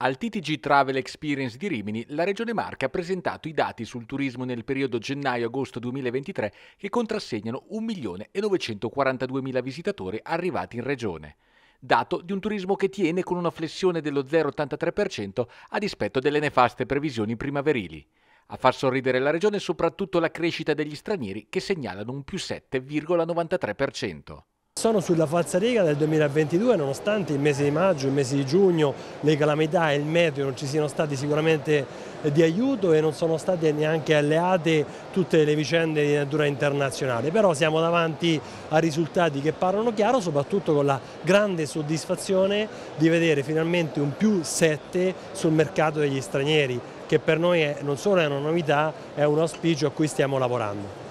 Al TTG Travel Experience di Rimini, la Regione Marca ha presentato i dati sul turismo nel periodo gennaio-agosto 2023 che contrassegnano 1.942.000 visitatori arrivati in Regione. Dato di un turismo che tiene con una flessione dello 0,83% a dispetto delle nefaste previsioni primaverili. A far sorridere la Regione è soprattutto la crescita degli stranieri che segnalano un più 7,93%. Sono sulla falsariga del 2022 nonostante il mese di maggio, il mese di giugno, le calamità e il meteo non ci siano stati sicuramente eh, di aiuto e non sono state neanche alleate tutte le vicende di natura internazionale, però siamo davanti a risultati che parlano chiaro, soprattutto con la grande soddisfazione di vedere finalmente un più 7 sul mercato degli stranieri, che per noi è, non solo è una novità, è un auspicio a cui stiamo lavorando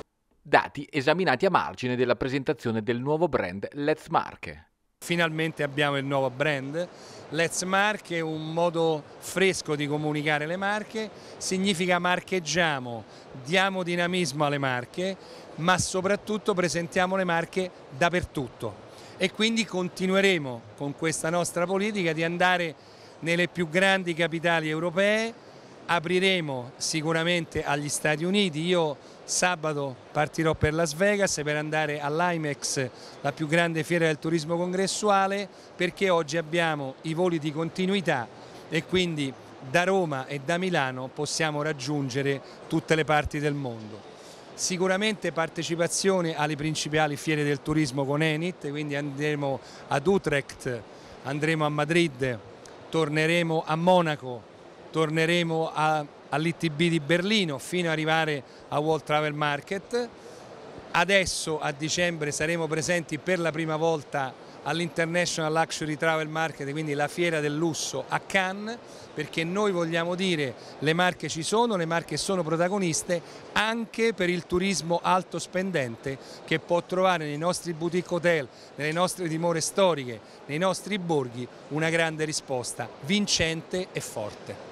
dati esaminati a margine della presentazione del nuovo brand Let's Marche. Finalmente abbiamo il nuovo brand, Let's Marche, un modo fresco di comunicare le marche, significa marcheggiamo, diamo dinamismo alle marche, ma soprattutto presentiamo le marche dappertutto e quindi continueremo con questa nostra politica di andare nelle più grandi capitali europee, apriremo sicuramente agli Stati Uniti, io Sabato partirò per Las Vegas per andare all'IMEX, la più grande fiera del turismo congressuale, perché oggi abbiamo i voli di continuità e quindi da Roma e da Milano possiamo raggiungere tutte le parti del mondo. Sicuramente partecipazione alle principali fiere del turismo con Enit, quindi andremo ad Utrecht, andremo a Madrid, torneremo a Monaco, torneremo a all'ITB di Berlino fino ad arrivare a World Travel Market. Adesso a dicembre saremo presenti per la prima volta all'International Luxury Travel Market, quindi la fiera del lusso a Cannes, perché noi vogliamo dire le marche ci sono, le marche sono protagoniste anche per il turismo alto spendente che può trovare nei nostri boutique hotel, nelle nostre dimore storiche, nei nostri borghi una grande risposta vincente e forte.